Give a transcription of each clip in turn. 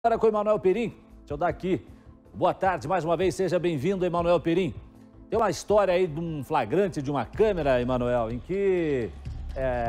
Agora com o Emanuel Perim. Deixa eu dar aqui. Boa tarde, mais uma vez, seja bem-vindo, Emanuel Perim. Tem uma história aí de um flagrante de uma câmera, Emanuel, em que é,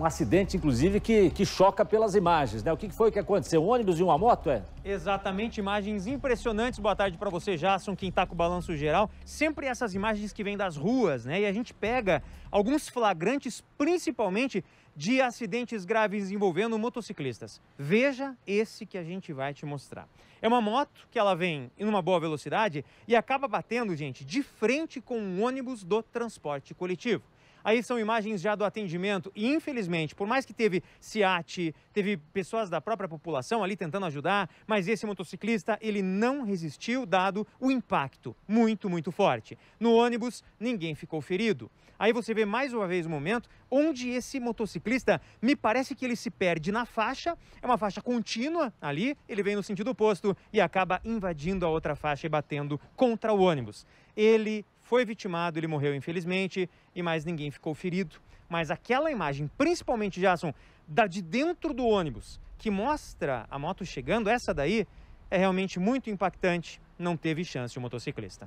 um acidente, inclusive, que, que choca pelas imagens, né? O que foi que aconteceu? Um ônibus e uma moto, é? Exatamente, imagens impressionantes. Boa tarde para você, Jasson, quem está com o balanço geral. Sempre essas imagens que vêm das ruas, né? E a gente pega alguns flagrantes, principalmente de acidentes graves envolvendo motociclistas. Veja esse que a gente vai te mostrar. É uma moto que ela vem em uma boa velocidade e acaba batendo, gente, de frente com um ônibus do transporte coletivo. Aí são imagens já do atendimento e, infelizmente, por mais que teve SIAT, teve pessoas da própria população ali tentando ajudar, mas esse motociclista, ele não resistiu, dado o impacto muito, muito forte. No ônibus, ninguém ficou ferido. Aí você vê mais uma vez o momento onde esse motociclista, me parece que ele se perde na faixa, é uma faixa contínua ali, ele vem no sentido oposto e acaba invadindo a outra faixa e batendo contra o ônibus. Ele foi vitimado, ele morreu infelizmente e mais ninguém ficou ferido. Mas aquela imagem, principalmente Jason, da de dentro do ônibus, que mostra a moto chegando, essa daí é realmente muito impactante. Não teve chance o motociclista.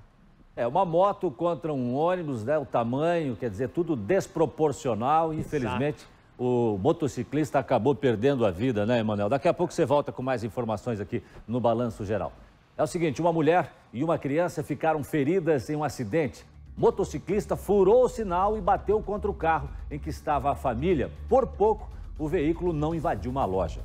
É, uma moto contra um ônibus, né? O tamanho, quer dizer, tudo desproporcional. Infelizmente, Exato. o motociclista acabou perdendo a vida, né, Emanuel? Daqui a pouco você volta com mais informações aqui no Balanço Geral. É o seguinte: uma mulher e uma criança ficaram feridas em um acidente. Motociclista furou o sinal e bateu contra o carro em que estava a família. Por pouco, o veículo não invadiu uma loja.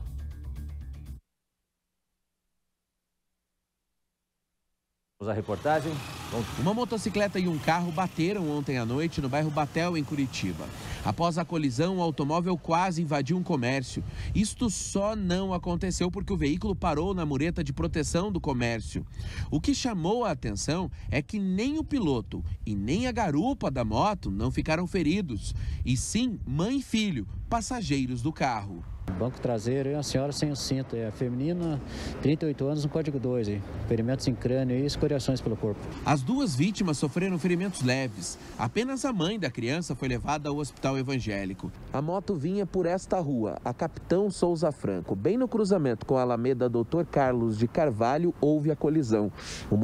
Vamos à reportagem? Vamos. Uma motocicleta e um carro bateram ontem à noite no bairro Batel, em Curitiba. Após a colisão, o automóvel quase invadiu um comércio. Isto só não aconteceu porque o veículo parou na mureta de proteção do comércio. O que chamou a atenção é que nem o piloto e nem a garupa da moto não ficaram feridos, e sim mãe e filho, passageiros do carro. Banco traseiro, e uma senhora sem o cinto, é feminina, 38 anos, no código 2, ferimentos em crânio e escoriações pelo corpo. As duas vítimas sofreram ferimentos leves. Apenas a mãe da criança foi levada ao hospital evangélico. A moto vinha por esta rua, a Capitão Souza Franco. Bem no cruzamento com a Alameda Doutor Carlos de Carvalho, houve a colisão. O